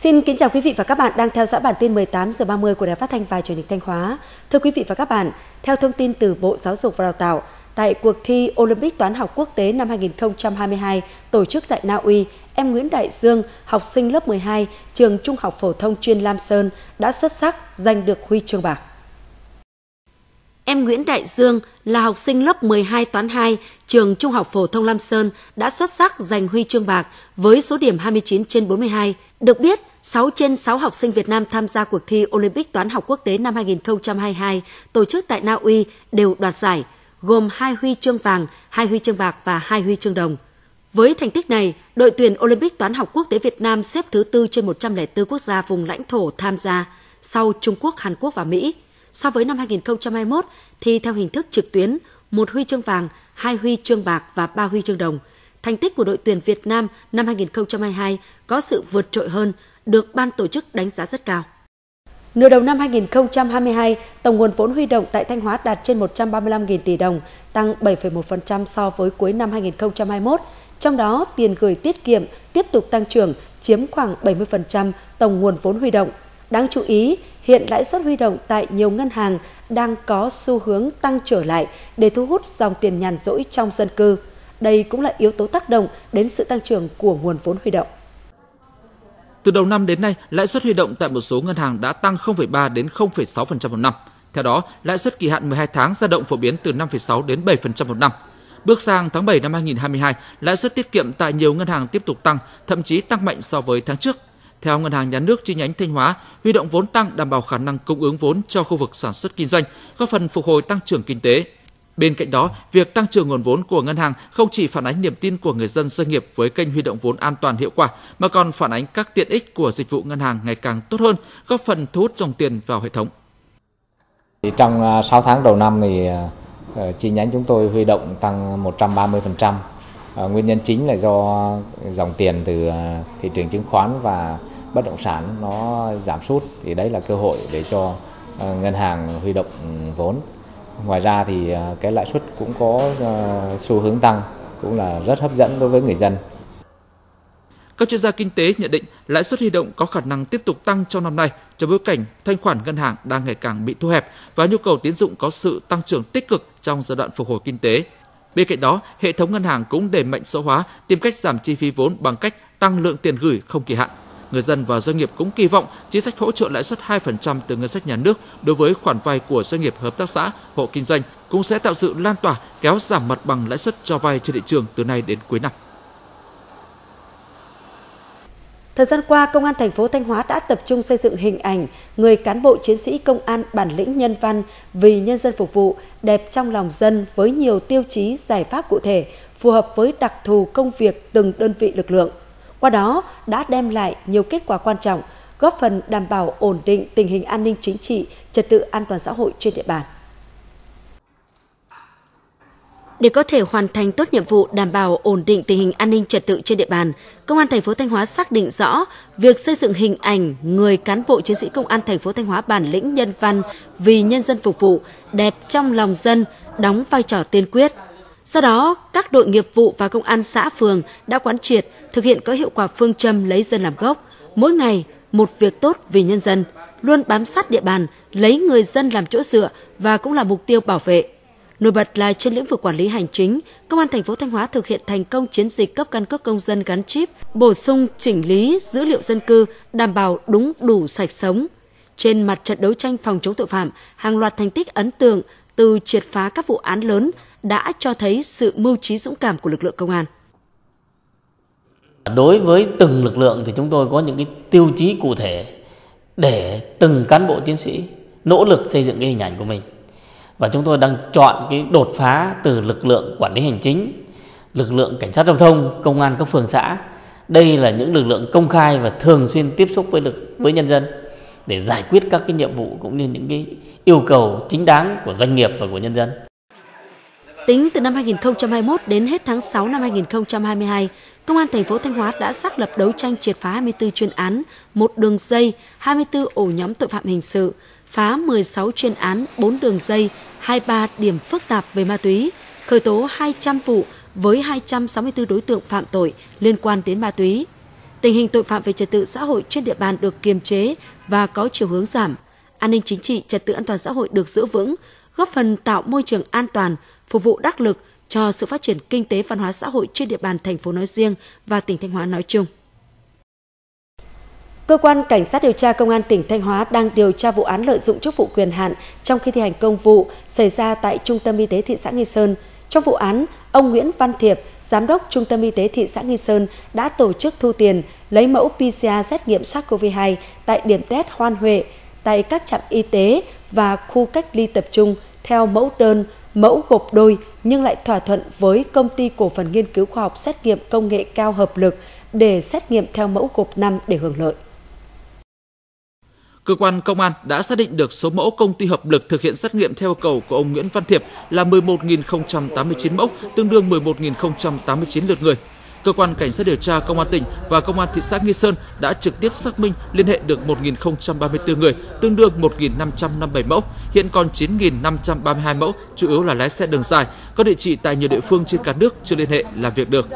Xin kính chào quý vị và các bạn đang theo dõi bản tin 18 giờ 30 của Đài Phát thanh và Truyền hình Thanh Hóa. Thưa quý vị và các bạn, theo thông tin từ Bộ Giáo dục và Đào tạo, tại cuộc thi Olympic toán học quốc tế năm 2022 tổ chức tại Na Uy, em Nguyễn Đại Dương, học sinh lớp 12, trường Trung học phổ thông chuyên Lam Sơn đã xuất sắc giành được huy chương bạc. Em Nguyễn Đại Dương là học sinh lớp 12 toán 2, trường Trung học phổ thông Lam Sơn đã xuất sắc giành huy chương bạc với số điểm 29 trên 42 được biết, 6 trên 6 học sinh Việt Nam tham gia cuộc thi Olympic toán học quốc tế năm 2022 tổ chức tại Na Uy đều đoạt giải, gồm hai huy chương vàng, hai huy chương bạc và hai huy chương đồng. Với thành tích này, đội tuyển Olympic toán học quốc tế Việt Nam xếp thứ tư trên 104 quốc gia vùng lãnh thổ tham gia, sau Trung Quốc, Hàn Quốc và Mỹ. So với năm 2021 thì theo hình thức trực tuyến, một huy chương vàng, hai huy chương bạc và ba huy chương đồng – thành tích của đội tuyển Việt Nam năm 2022 có sự vượt trội hơn, được ban tổ chức đánh giá rất cao. Nửa đầu năm 2022, tổng nguồn vốn huy động tại Thanh Hóa đạt trên 135.000 tỷ đồng, tăng 7,1% so với cuối năm 2021. Trong đó, tiền gửi tiết kiệm tiếp tục tăng trưởng, chiếm khoảng 70% tổng nguồn vốn huy động. Đáng chú ý, hiện lãi suất huy động tại nhiều ngân hàng đang có xu hướng tăng trở lại để thu hút dòng tiền nhàn rỗi trong dân cư. Đây cũng là yếu tố tác động đến sự tăng trưởng của nguồn vốn huy động. Từ đầu năm đến nay, lãi suất huy động tại một số ngân hàng đã tăng 0,3 đến 0,6% một năm. Theo đó, lãi suất kỳ hạn 12 tháng dao động phổ biến từ 5,6 đến 7% một năm. Bước sang tháng 7 năm 2022, lãi suất tiết kiệm tại nhiều ngân hàng tiếp tục tăng, thậm chí tăng mạnh so với tháng trước. Theo Ngân hàng Nhà nước chi nhánh Thanh Hóa, huy động vốn tăng đảm bảo khả năng cung ứng vốn cho khu vực sản xuất kinh doanh, góp phần phục hồi tăng trưởng kinh tế, Bên cạnh đó, việc tăng trưởng nguồn vốn của ngân hàng không chỉ phản ánh niềm tin của người dân doanh nghiệp với kênh huy động vốn an toàn hiệu quả mà còn phản ánh các tiện ích của dịch vụ ngân hàng ngày càng tốt hơn, góp phần thu hút dòng tiền vào hệ thống. Trong 6 à, tháng đầu năm thì à, ờ, chi nhánh chúng tôi huy động tăng 130%. Ờ, nguyên nhân chính là do dòng tiền từ à, thị trường chứng khoán và bất động sản nó giảm sút thì đấy là cơ hội để cho ngân hàng huy động vốn Ngoài ra thì à, cái lãi suất cũng có à, xu hướng tăng, cũng là rất hấp dẫn đối với người dân. Các chuyên gia kinh tế nhận định lãi suất huy động có khả năng tiếp tục tăng trong năm nay trong bối cảnh thanh khoản ngân hàng đang ngày càng bị thu hẹp và nhu cầu tín dụng có sự tăng trưởng tích cực trong giai đoạn phục hồi kinh tế. Bên cạnh đó, hệ thống ngân hàng cũng đẩy mạnh số hóa, tìm cách giảm chi phí vốn bằng cách tăng lượng tiền gửi không kỳ hạn. Người dân và doanh nghiệp cũng kỳ vọng chính sách hỗ trợ lãi suất 2% từ ngân sách nhà nước đối với khoản vay của doanh nghiệp hợp tác xã, hộ kinh doanh cũng sẽ tạo sự lan tỏa kéo giảm mặt bằng lãi suất cho vay trên thị trường từ nay đến cuối năm. Thời gian qua, Công an thành phố Thanh Hóa đã tập trung xây dựng hình ảnh người cán bộ chiến sĩ công an bản lĩnh nhân văn vì nhân dân phục vụ, đẹp trong lòng dân với nhiều tiêu chí giải pháp cụ thể, phù hợp với đặc thù công việc từng đơn vị lực lượng qua đó đã đem lại nhiều kết quả quan trọng, góp phần đảm bảo ổn định tình hình an ninh chính trị, trật tự an toàn xã hội trên địa bàn. Để có thể hoàn thành tốt nhiệm vụ đảm bảo ổn định tình hình an ninh trật tự trên địa bàn, Công an thành phố Thanh Hóa xác định rõ việc xây dựng hình ảnh người cán bộ chiến sĩ Công an thành phố Thanh Hóa bản lĩnh nhân văn vì nhân dân phục vụ, đẹp trong lòng dân, đóng vai trò tiên quyết. Sau đó, các đội nghiệp vụ và công an xã phường đã quán triệt thực hiện có hiệu quả phương châm lấy dân làm gốc, mỗi ngày một việc tốt vì nhân dân, luôn bám sát địa bàn, lấy người dân làm chỗ dựa và cũng là mục tiêu bảo vệ. Nổi bật là trên lĩnh vực quản lý hành chính, Công an thành phố Thanh Hóa thực hiện thành công chiến dịch cấp căn cước công dân gắn chip, bổ sung chỉnh lý dữ liệu dân cư, đảm bảo đúng đủ sạch sống. Trên mặt trận đấu tranh phòng chống tội phạm, hàng loạt thành tích ấn tượng từ triệt phá các vụ án lớn đã cho thấy sự mưu trí dũng cảm của lực lượng công an. Đối với từng lực lượng thì chúng tôi có những cái tiêu chí cụ thể để từng cán bộ chiến sĩ nỗ lực xây dựng cái hình ảnh của mình. Và chúng tôi đang chọn cái đột phá từ lực lượng quản lý hành chính, lực lượng cảnh sát giao thông, công an các phường xã. Đây là những lực lượng công khai và thường xuyên tiếp xúc với lực với nhân dân để giải quyết các cái nhiệm vụ cũng như những cái yêu cầu chính đáng của doanh nghiệp và của nhân dân. Tính từ năm 2021 đến hết tháng 6 năm 2022, Công an thành phố Thanh Hóa đã xác lập đấu tranh triệt phá 24 chuyên án, một đường dây, 24 ổ nhóm tội phạm hình sự, phá 16 chuyên án, 4 đường dây, 23 điểm phức tạp về ma túy, khởi tố 200 vụ với 264 đối tượng phạm tội liên quan đến ma túy. Tình hình tội phạm về trật tự xã hội trên địa bàn được kiềm chế và có chiều hướng giảm. An ninh chính trị, trật tự an toàn xã hội được giữ vững, góp phần tạo môi trường an toàn, phục vụ đắc lực cho sự phát triển kinh tế văn hóa xã hội trên địa bàn thành phố nói riêng và tỉnh Thanh Hóa nói chung. Cơ quan Cảnh sát điều tra Công an tỉnh Thanh Hóa đang điều tra vụ án lợi dụng chức vụ quyền hạn trong khi thi hành công vụ xảy ra tại Trung tâm Y tế thị xã Nghi Sơn. Trong vụ án, ông Nguyễn Văn Thiệp, Giám đốc Trung tâm Y tế thị xã Nghi Sơn đã tổ chức thu tiền, lấy mẫu PCR xét nghiệm SARS-CoV-2 tại điểm test Hoan Huệ, tại các trạm y tế và khu cách ly tập trung – theo mẫu đơn, mẫu gộp đôi nhưng lại thỏa thuận với công ty cổ phần nghiên cứu khoa học xét nghiệm công nghệ cao hợp lực để xét nghiệm theo mẫu gộp 5 để hưởng lợi. Cơ quan công an đã xác định được số mẫu công ty hợp lực thực hiện xét nghiệm theo cầu của ông Nguyễn Văn Thiệp là 11.089 mẫu, tương đương 11.089 lượt người cơ quan cảnh sát điều tra công an tỉnh và công an thị xã Nghi Sơn đã trực tiếp xác minh liên hệ được 1.034 người, tương đương 1.557 mẫu. Hiện còn 9.532 mẫu, chủ yếu là lái xe đường dài, có địa chỉ tại nhiều địa phương trên cả nước chưa liên hệ làm việc được.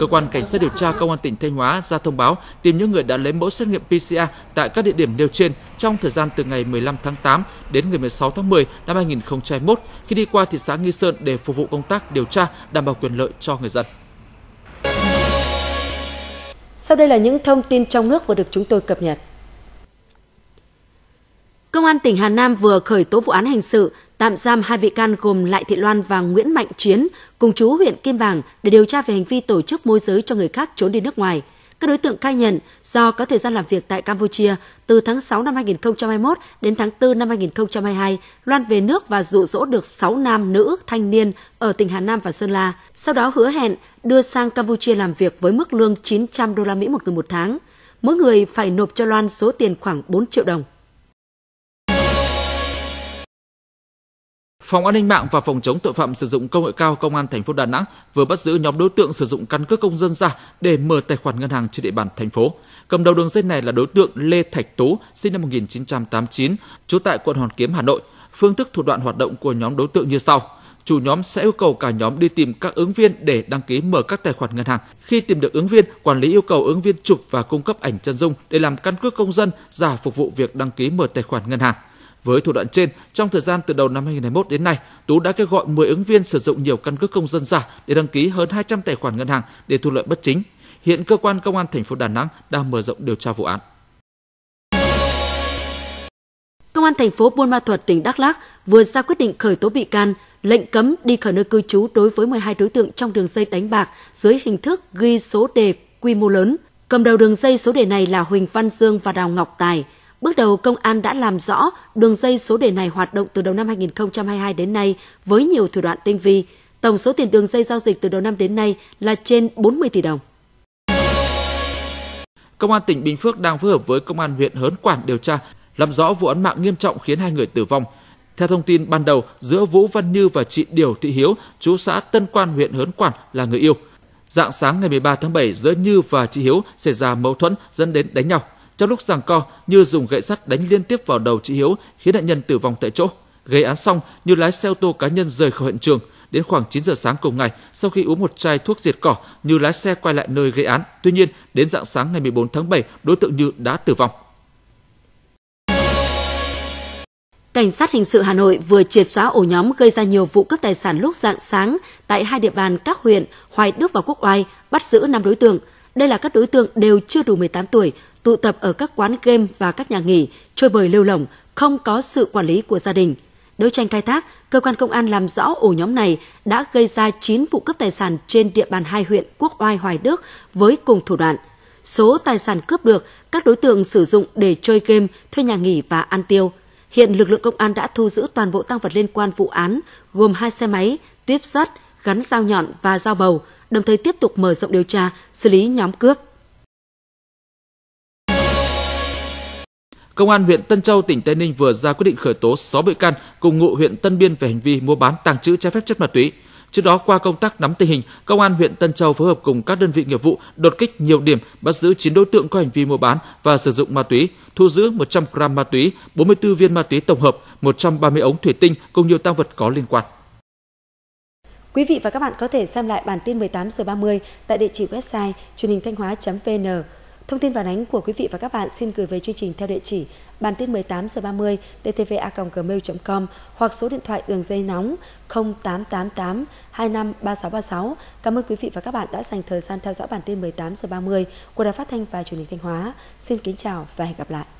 Cơ quan cảnh sát điều tra công an tỉnh Thanh Hóa ra thông báo tìm những người đã lấy mẫu xét nghiệm PCR tại các địa điểm nêu trên trong thời gian từ ngày 15 tháng 8 đến ngày 16 tháng 10 năm 2021 khi đi qua thị xã Nghi Sơn để phục vụ công tác điều tra đảm bảo quyền lợi cho người dân. Sau đây là những thông tin trong nước vừa được chúng tôi cập nhật. Công an tỉnh Hà Nam vừa khởi tố vụ án hình sự, tạm giam hai bị can gồm Lại Thị Loan và Nguyễn Mạnh Chiến, cùng chú huyện Kim Bảng để điều tra về hành vi tổ chức môi giới cho người khác trốn đi nước ngoài – các đối tượng khai nhận do có thời gian làm việc tại Campuchia từ tháng 6 năm 2021 đến tháng 4 năm 2022, Loan về nước và dụ dỗ được 6 nam nữ thanh niên ở tỉnh Hà Nam và Sơn La, sau đó hứa hẹn đưa sang Campuchia làm việc với mức lương 900 đô la Mỹ một người một tháng. Mỗi người phải nộp cho Loan số tiền khoảng 4 triệu đồng. Phòng An ninh mạng và Phòng chống tội phạm sử dụng công nghệ cao Công an thành phố Đà Nẵng vừa bắt giữ nhóm đối tượng sử dụng căn cước công dân giả để mở tài khoản ngân hàng trên địa bàn thành phố. Cầm đầu đường dây này là đối tượng Lê Thạch Tú, sinh năm 1989, trú tại quận Hoàn Kiếm, Hà Nội. Phương thức thủ đoạn hoạt động của nhóm đối tượng như sau: chủ nhóm sẽ yêu cầu cả nhóm đi tìm các ứng viên để đăng ký mở các tài khoản ngân hàng. Khi tìm được ứng viên, quản lý yêu cầu ứng viên chụp và cung cấp ảnh chân dung để làm căn cước công dân giả phục vụ việc đăng ký mở tài khoản ngân hàng. Với thủ đoạn trên, trong thời gian từ đầu năm 2021 đến nay, Tú đã kêu gọi 10 ứng viên sử dụng nhiều căn cước công dân giả để đăng ký hơn 200 tài khoản ngân hàng để thu lợi bất chính. Hiện cơ quan công an thành phố Đà Nẵng đang mở rộng điều tra vụ án. Công an thành phố Buôn Ma Thuột, tỉnh Đắk Lắk vừa ra quyết định khởi tố bị can, lệnh cấm đi khỏi nơi cư trú đối với 12 đối tượng trong đường dây đánh bạc dưới hình thức ghi số đề quy mô lớn. Cầm đầu đường dây số đề này là Huỳnh Văn Dương và Đào Ngọc Tài – Bước đầu, công an đã làm rõ đường dây số đề này hoạt động từ đầu năm 2022 đến nay với nhiều thủ đoạn tinh vi. Tổng số tiền đường dây giao dịch từ đầu năm đến nay là trên 40 tỷ đồng. Công an tỉnh Bình Phước đang phối hợp với Công an huyện Hớn Quản điều tra, làm rõ vụ án mạng nghiêm trọng khiến hai người tử vong. Theo thông tin ban đầu, giữa Vũ Văn Như và chị Điều Thị Hiếu, chú xã Tân Quan, huyện Hớn Quản là người yêu. Dạng sáng ngày 13 tháng 7, giữa Như và chị Hiếu xảy ra mâu thuẫn dẫn đến đánh nhau. Trong lúc giằng co, Như dùng gậy sắt đánh liên tiếp vào đầu chị Hiếu, khiến nạn nhân tử vong tại chỗ. Gây án xong, Như lái xe ô tô cá nhân rời khỏi hiện trường. Đến khoảng 9 giờ sáng cùng ngày, sau khi uống một chai thuốc diệt cỏ, Như lái xe quay lại nơi gây án. Tuy nhiên, đến dạng sáng ngày 14 tháng 7, đối tượng Như đã tử vong. Cảnh sát hình sự Hà Nội vừa triệt xóa ổ nhóm gây ra nhiều vụ cướp tài sản lúc dạng sáng tại hai địa bàn các huyện Hoài Đức và Quốc Oai, bắt giữ 5 đối tượng. Đây là các đối tượng đều chưa đủ 18 tuổi, tụ tập ở các quán game và các nhà nghỉ, chơi bời lêu lỏng, không có sự quản lý của gia đình. Đấu tranh khai thác, cơ quan công an làm rõ ổ nhóm này đã gây ra 9 vụ cướp tài sản trên địa bàn hai huyện Quốc Oai Hoài Đức với cùng thủ đoạn. Số tài sản cướp được, các đối tượng sử dụng để chơi game, thuê nhà nghỉ và ăn tiêu. Hiện lực lượng công an đã thu giữ toàn bộ tăng vật liên quan vụ án, gồm hai xe máy, tuyếp sắt, gắn dao nhọn và dao bầu, đồng thời tiếp tục mở rộng điều tra, xử lý nhóm cướp. Công an huyện Tân Châu, tỉnh Tây Ninh vừa ra quyết định khởi tố 6 bị can cùng ngụ huyện Tân Biên về hành vi mua bán tàng trữ trái phép chất ma túy. Trước đó qua công tác nắm tình hình, công an huyện Tân Châu phối hợp cùng các đơn vị nghiệp vụ đột kích nhiều điểm, bắt giữ 9 đối tượng có hành vi mua bán và sử dụng ma túy, thu giữ 100 gram ma túy, 44 viên ma túy tổng hợp, 130 ống thủy tinh cùng nhiều tăng vật có liên quan. Quý vị và các bạn có thể xem lại bản tin 18 giờ 30 tại địa chỉ website truyền hình thanh hóa.vn Thông tin phản ánh của quý vị và các bạn xin gửi về chương trình theo địa chỉ bản tin 18 giờ 30 ttva@gmail.com hoặc số điện thoại đường dây nóng 0888 253636. Cảm ơn quý vị và các bạn đã dành thời gian theo dõi bản tin 18 giờ 30 của Đài Phát thanh và Truyền hình Thanh Hóa. Xin kính chào và hẹn gặp lại.